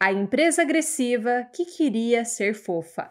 a empresa agressiva que queria ser fofa.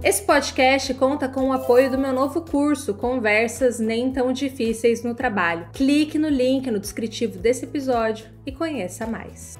Esse podcast conta com o apoio do meu novo curso Conversas Nem Tão Difíceis no Trabalho. Clique no link no descritivo desse episódio e conheça mais.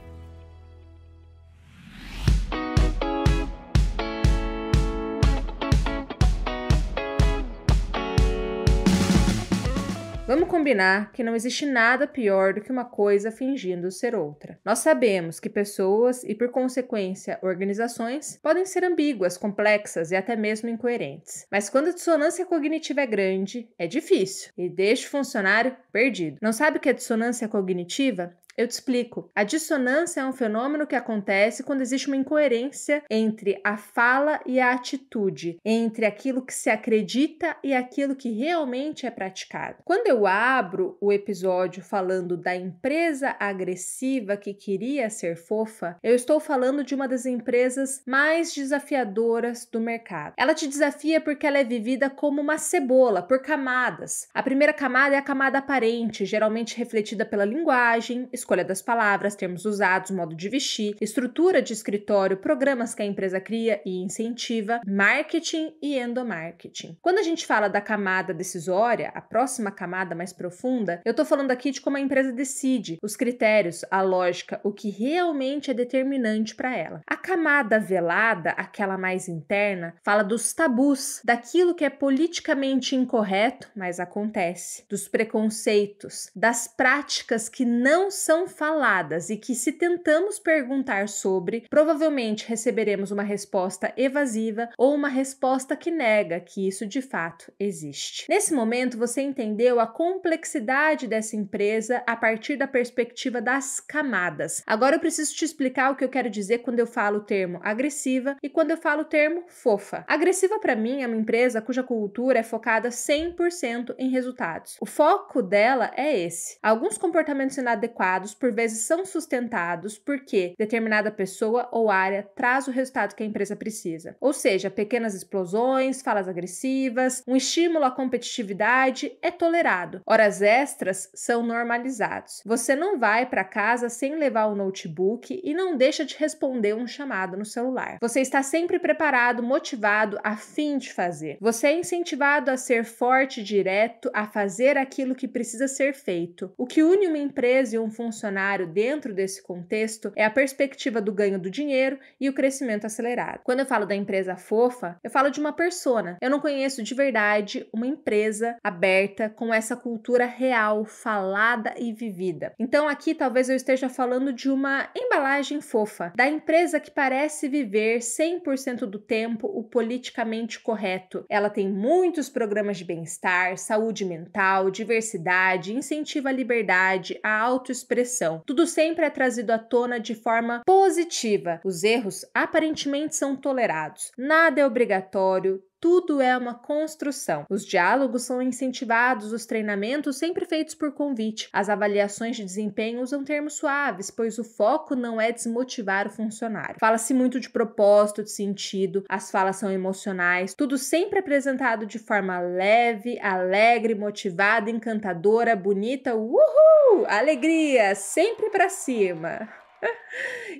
Vamos combinar que não existe nada pior do que uma coisa fingindo ser outra. Nós sabemos que pessoas e, por consequência, organizações podem ser ambíguas, complexas e até mesmo incoerentes. Mas quando a dissonância cognitiva é grande, é difícil e deixa o funcionário perdido. Não sabe o que é dissonância cognitiva? Eu te explico. A dissonância é um fenômeno que acontece quando existe uma incoerência entre a fala e a atitude, entre aquilo que se acredita e aquilo que realmente é praticado. Quando eu abro o episódio falando da empresa agressiva que queria ser fofa, eu estou falando de uma das empresas mais desafiadoras do mercado. Ela te desafia porque ela é vivida como uma cebola, por camadas. A primeira camada é a camada aparente, geralmente refletida pela linguagem, escolha das palavras, termos usados, modo de vestir, estrutura de escritório, programas que a empresa cria e incentiva, marketing e endomarketing. Quando a gente fala da camada decisória, a próxima camada mais profunda, eu estou falando aqui de como a empresa decide, os critérios, a lógica, o que realmente é determinante para ela. A camada velada, aquela mais interna, fala dos tabus, daquilo que é politicamente incorreto, mas acontece, dos preconceitos, das práticas que não são são faladas e que, se tentamos perguntar sobre, provavelmente receberemos uma resposta evasiva ou uma resposta que nega que isso de fato existe. Nesse momento, você entendeu a complexidade dessa empresa a partir da perspectiva das camadas. Agora eu preciso te explicar o que eu quero dizer quando eu falo o termo agressiva e quando eu falo o termo fofa. Agressiva para mim é uma empresa cuja cultura é focada 100% em resultados. O foco dela é esse. Alguns comportamentos inadequados resultados por vezes são sustentados porque determinada pessoa ou área traz o resultado que a empresa precisa. Ou seja, pequenas explosões, falas agressivas, um estímulo à competitividade é tolerado. Horas extras são normalizados. Você não vai para casa sem levar o notebook e não deixa de responder um chamado no celular. Você está sempre preparado, motivado, a fim de fazer. Você é incentivado a ser forte, direto, a fazer aquilo que precisa ser feito. O que une uma empresa e um funcionário funcionário dentro desse contexto é a perspectiva do ganho do dinheiro e o crescimento acelerado. Quando eu falo da empresa fofa, eu falo de uma persona. Eu não conheço de verdade uma empresa aberta com essa cultura real, falada e vivida. Então aqui talvez eu esteja falando de uma embalagem fofa, da empresa que parece viver 100% do tempo o politicamente correto. Ela tem muitos programas de bem-estar, saúde mental, diversidade, incentiva a liberdade, a autoexpressão depressão. Tudo sempre é trazido à tona de forma positiva. Os erros aparentemente são tolerados. Nada é obrigatório, tudo é uma construção. Os diálogos são incentivados, os treinamentos sempre feitos por convite. As avaliações de desempenho usam termos suaves, pois o foco não é desmotivar o funcionário. Fala-se muito de propósito, de sentido, as falas são emocionais, tudo sempre apresentado de forma leve, alegre, motivada, encantadora, bonita. Uhul! Alegria! Sempre para cima!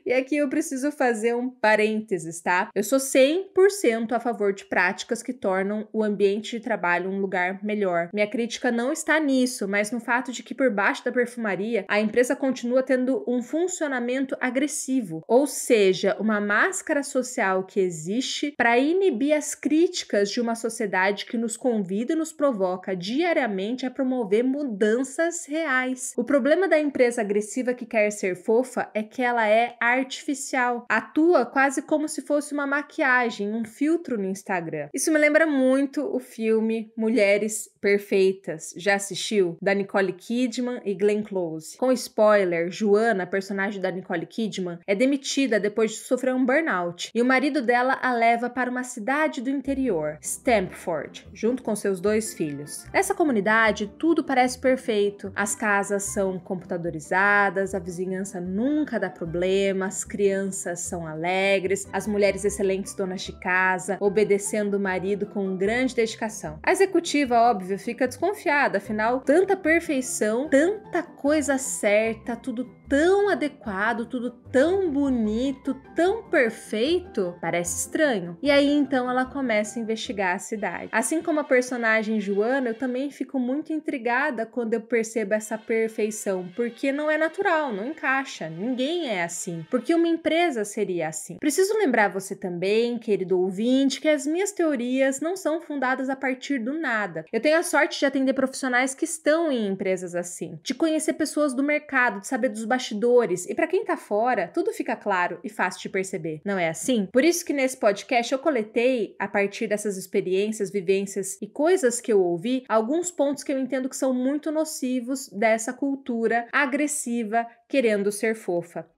E aqui eu preciso fazer um parênteses, tá? Eu sou 100% a favor de práticas que tornam o ambiente de trabalho um lugar melhor. Minha crítica não está nisso, mas no fato de que por baixo da perfumaria a empresa continua tendo um funcionamento agressivo, ou seja, uma máscara social que existe para inibir as críticas de uma sociedade que nos convida e nos provoca diariamente a promover mudanças reais. O problema da empresa agressiva que quer ser fofa é que ela é artificial, atua quase como se fosse uma maquiagem, um filtro no Instagram. Isso me lembra muito o filme Mulheres Perfeitas. Já assistiu? Da Nicole Kidman e Glenn Close. Com spoiler, Joana, personagem da Nicole Kidman, é demitida depois de sofrer um burnout e o marido dela a leva para uma cidade do interior, Stamford, junto com seus dois filhos. Nessa comunidade, tudo parece perfeito. As casas são computadorizadas, a vizinhança nunca nunca dá problema, as crianças são alegres, as mulheres excelentes donas de casa, obedecendo o marido com grande dedicação. A executiva, óbvio, fica desconfiada, afinal, tanta perfeição, tanta coisa certa, tudo tão adequado, tudo tão bonito, tão perfeito, parece estranho. E aí então ela começa a investigar a cidade. Assim como a personagem Joana, eu também fico muito intrigada quando eu percebo essa perfeição, porque não é natural, não encaixa, ninguém é assim. Porque uma empresa seria assim. Preciso lembrar você também, querido ouvinte, que as minhas teorias não são fundadas a partir do nada. Eu tenho a sorte de atender profissionais que estão em empresas assim, de conhecer pessoas do mercado, de saber dos bastidores e para quem tá fora, tudo fica claro e fácil de perceber. Não é assim? Por isso que nesse podcast eu coletei, a partir dessas experiências, vivências e coisas que eu ouvi, alguns pontos que eu entendo que são muito nocivos dessa cultura agressiva querendo ser fofa.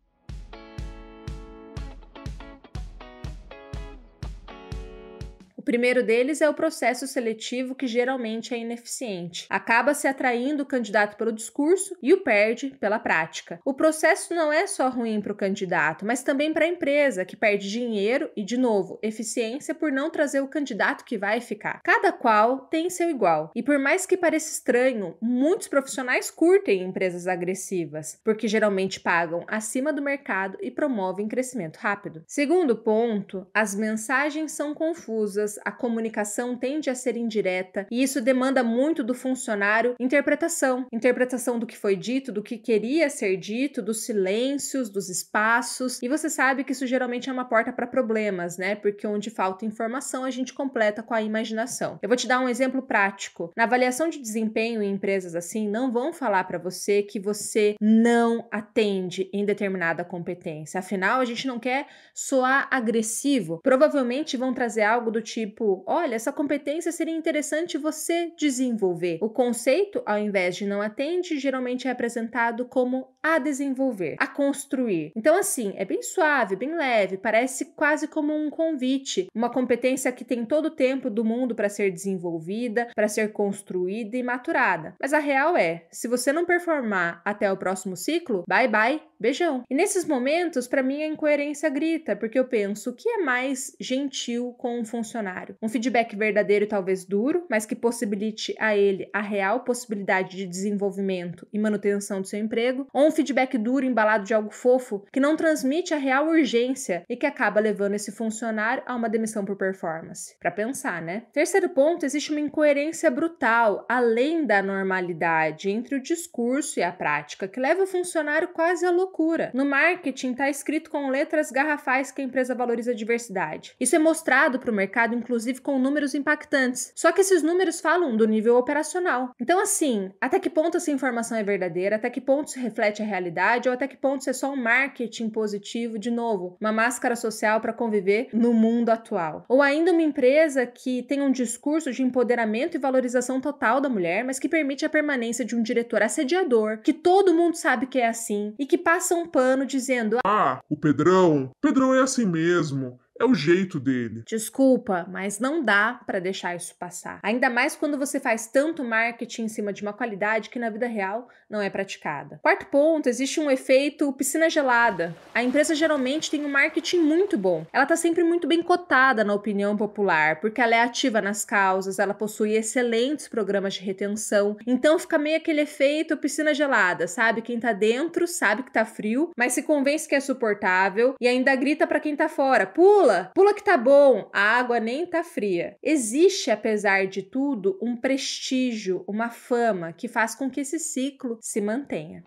O primeiro deles é o processo seletivo, que geralmente é ineficiente. Acaba se atraindo o candidato pelo discurso e o perde pela prática. O processo não é só ruim para o candidato, mas também para a empresa, que perde dinheiro e, de novo, eficiência por não trazer o candidato que vai ficar. Cada qual tem seu igual. E por mais que pareça estranho, muitos profissionais curtem empresas agressivas, porque geralmente pagam acima do mercado e promovem crescimento rápido. Segundo ponto, as mensagens são confusas a comunicação tende a ser indireta e isso demanda muito do funcionário interpretação. Interpretação do que foi dito, do que queria ser dito, dos silêncios, dos espaços. E você sabe que isso geralmente é uma porta para problemas, né? Porque onde falta informação, a gente completa com a imaginação. Eu vou te dar um exemplo prático. Na avaliação de desempenho em empresas assim, não vão falar para você que você não atende em determinada competência. Afinal, a gente não quer soar agressivo. Provavelmente vão trazer algo do tipo tipo, olha, essa competência seria interessante você desenvolver. O conceito, ao invés de não atende, geralmente é apresentado como a desenvolver, a construir. Então, assim, é bem suave, bem leve, parece quase como um convite, uma competência que tem todo o tempo do mundo para ser desenvolvida, para ser construída e maturada. Mas a real é, se você não performar até o próximo ciclo, bye bye beijão. E nesses momentos, para mim, a incoerência grita, porque eu penso o que é mais gentil com um funcionário. Um feedback verdadeiro e talvez duro, mas que possibilite a ele a real possibilidade de desenvolvimento e manutenção do seu emprego, ou um feedback duro embalado de algo fofo que não transmite a real urgência e que acaba levando esse funcionário a uma demissão por performance. Para pensar, né? Terceiro ponto, existe uma incoerência brutal além da normalidade entre o discurso e a prática, que leva o funcionário quase a loucura loucura. No marketing está escrito com letras garrafais que a empresa valoriza a diversidade. Isso é mostrado para o mercado, inclusive com números impactantes. Só que esses números falam do nível operacional. Então, assim, até que ponto essa informação é verdadeira? Até que ponto se reflete a realidade? Ou até que ponto isso é só um marketing positivo, de novo, uma máscara social para conviver no mundo atual? Ou ainda uma empresa que tem um discurso de empoderamento e valorização total da mulher, mas que permite a permanência de um diretor assediador, que todo mundo sabe que é assim e que passa passa um pano dizendo: Ah, o Pedrão, Pedrão é assim mesmo. É o jeito dele. Desculpa, mas não dá para deixar isso passar. Ainda mais quando você faz tanto marketing em cima de uma qualidade que na vida real não é praticada. Quarto ponto, existe um efeito piscina gelada. A empresa geralmente tem um marketing muito bom. Ela tá sempre muito bem cotada na opinião popular, porque ela é ativa nas causas, ela possui excelentes programas de retenção. Então fica meio aquele efeito piscina gelada, sabe? Quem tá dentro sabe que tá frio, mas se convence que é suportável e ainda grita para quem tá fora: "Pula Pula, pula que tá bom, a água nem tá fria. Existe, apesar de tudo, um prestígio, uma fama que faz com que esse ciclo se mantenha.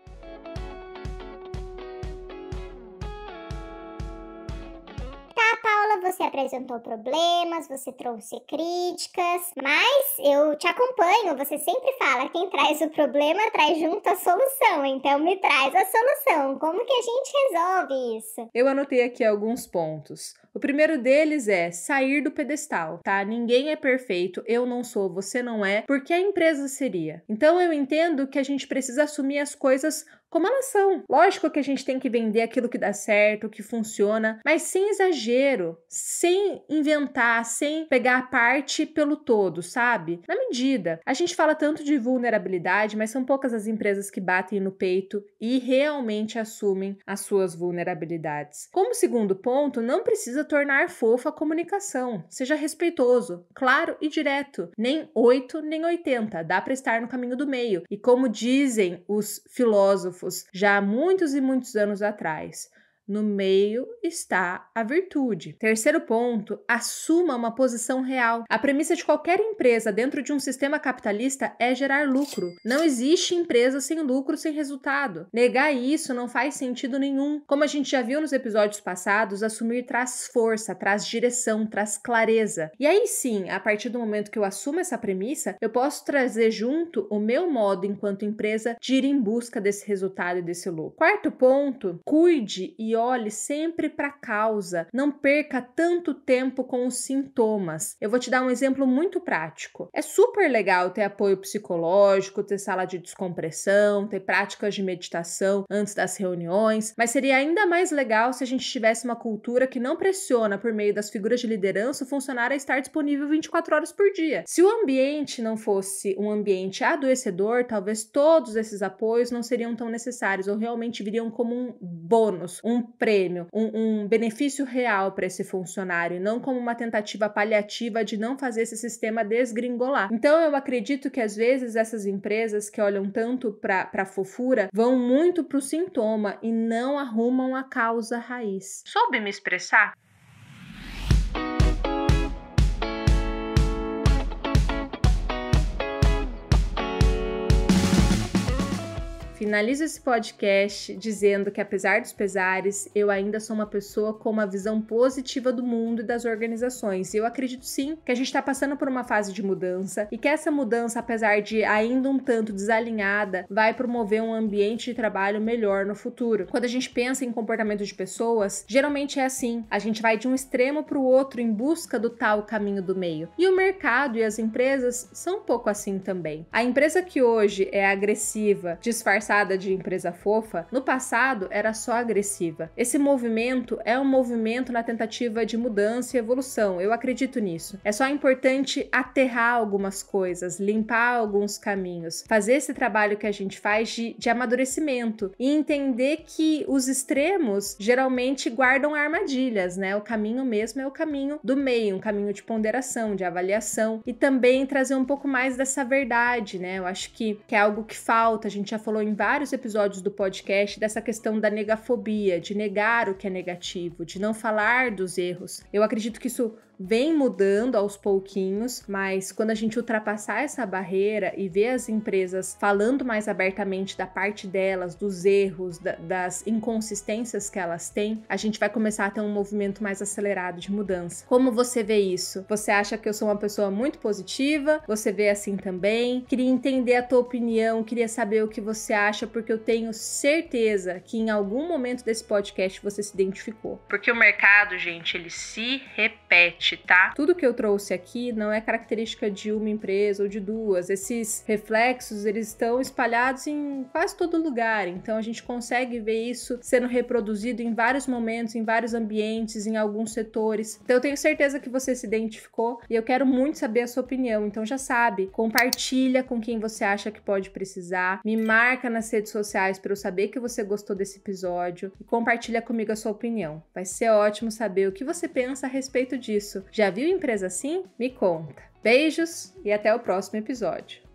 você apresentou problemas, você trouxe críticas, mas eu te acompanho, você sempre fala quem traz o problema traz junto a solução, então me traz a solução. Como que a gente resolve isso? Eu anotei aqui alguns pontos. O primeiro deles é sair do pedestal, tá? Ninguém é perfeito, eu não sou, você não é, porque a empresa seria. Então eu entendo que a gente precisa assumir as coisas como elas são. Lógico que a gente tem que vender aquilo que dá certo, que funciona, mas sem exagero, sem inventar, sem pegar a parte pelo todo, sabe? Na medida. A gente fala tanto de vulnerabilidade, mas são poucas as empresas que batem no peito e realmente assumem as suas vulnerabilidades. Como segundo ponto, não precisa tornar fofa a comunicação. Seja respeitoso, claro e direto. Nem 8, nem 80. Dá para estar no caminho do meio. E como dizem os filósofos, filósofos já há muitos e muitos anos atrás. No meio está a virtude. Terceiro ponto, assuma uma posição real. A premissa de qualquer empresa dentro de um sistema capitalista é gerar lucro. Não existe empresa sem lucro, sem resultado. Negar isso não faz sentido nenhum. Como a gente já viu nos episódios passados, assumir traz força, traz direção, traz clareza. E aí sim, a partir do momento que eu assumo essa premissa, eu posso trazer junto o meu modo enquanto empresa de ir em busca desse resultado e desse lucro. Quarto ponto, cuide e olhe sempre para a causa. Não perca tanto tempo com os sintomas. Eu vou te dar um exemplo muito prático. É super legal ter apoio psicológico, ter sala de descompressão, ter práticas de meditação antes das reuniões, mas seria ainda mais legal se a gente tivesse uma cultura que não pressiona por meio das figuras de liderança o funcionário a estar disponível 24 horas por dia. Se o ambiente não fosse um ambiente adoecedor, talvez todos esses apoios não seriam tão necessários ou realmente viriam como um bônus, um prêmio, um, um benefício real para esse funcionário, não como uma tentativa paliativa de não fazer esse sistema desgringolar. Então eu acredito que às vezes essas empresas que olham tanto para a fofura vão muito para o sintoma e não arrumam a causa raiz. Soube me expressar? finalizo esse podcast dizendo que, apesar dos pesares, eu ainda sou uma pessoa com uma visão positiva do mundo e das organizações. E eu acredito sim que a gente está passando por uma fase de mudança e que essa mudança, apesar de ainda um tanto desalinhada, vai promover um ambiente de trabalho melhor no futuro. Quando a gente pensa em comportamento de pessoas, geralmente é assim: a gente vai de um extremo para o outro em busca do tal caminho do meio. E o mercado e as empresas são um pouco assim também. A empresa que hoje é agressiva, disfarçada, de empresa fofa, no passado era só agressiva. Esse movimento é um movimento na tentativa de mudança e evolução, eu acredito nisso. É só importante aterrar algumas coisas, limpar alguns caminhos, fazer esse trabalho que a gente faz de, de amadurecimento e entender que os extremos geralmente guardam armadilhas, né? O caminho mesmo é o caminho do meio, um caminho de ponderação, de avaliação e também trazer um pouco mais dessa verdade, né? Eu acho que, que é algo que falta, a gente já falou em vários episódios do podcast dessa questão da negafobia, de negar o que é negativo, de não falar dos erros. Eu acredito que isso vem mudando aos pouquinhos, mas quando a gente ultrapassar essa barreira e ver as empresas falando mais abertamente da parte delas, dos erros, da, das inconsistências que elas têm, a gente vai começar a ter um movimento mais acelerado de mudança. Como você vê isso? Você acha que eu sou uma pessoa muito positiva? Você vê assim também? Queria entender a tua opinião, queria saber o que você acha, porque eu tenho certeza que em algum momento desse podcast você se identificou. Porque o mercado, gente, ele se repete tá? Tudo que eu trouxe aqui não é característica de uma empresa ou de duas. Esses reflexos, eles estão espalhados em quase todo lugar. Então a gente consegue ver isso sendo reproduzido em vários momentos, em vários ambientes, em alguns setores. Então eu tenho certeza que você se identificou e eu quero muito saber a sua opinião. Então já sabe, compartilha com quem você acha que pode precisar, me marca nas redes sociais para eu saber que você gostou desse episódio e compartilha comigo a sua opinião. Vai ser ótimo saber o que você pensa a respeito disso isso. Já viu empresa assim? Me conta. Beijos e até o próximo episódio.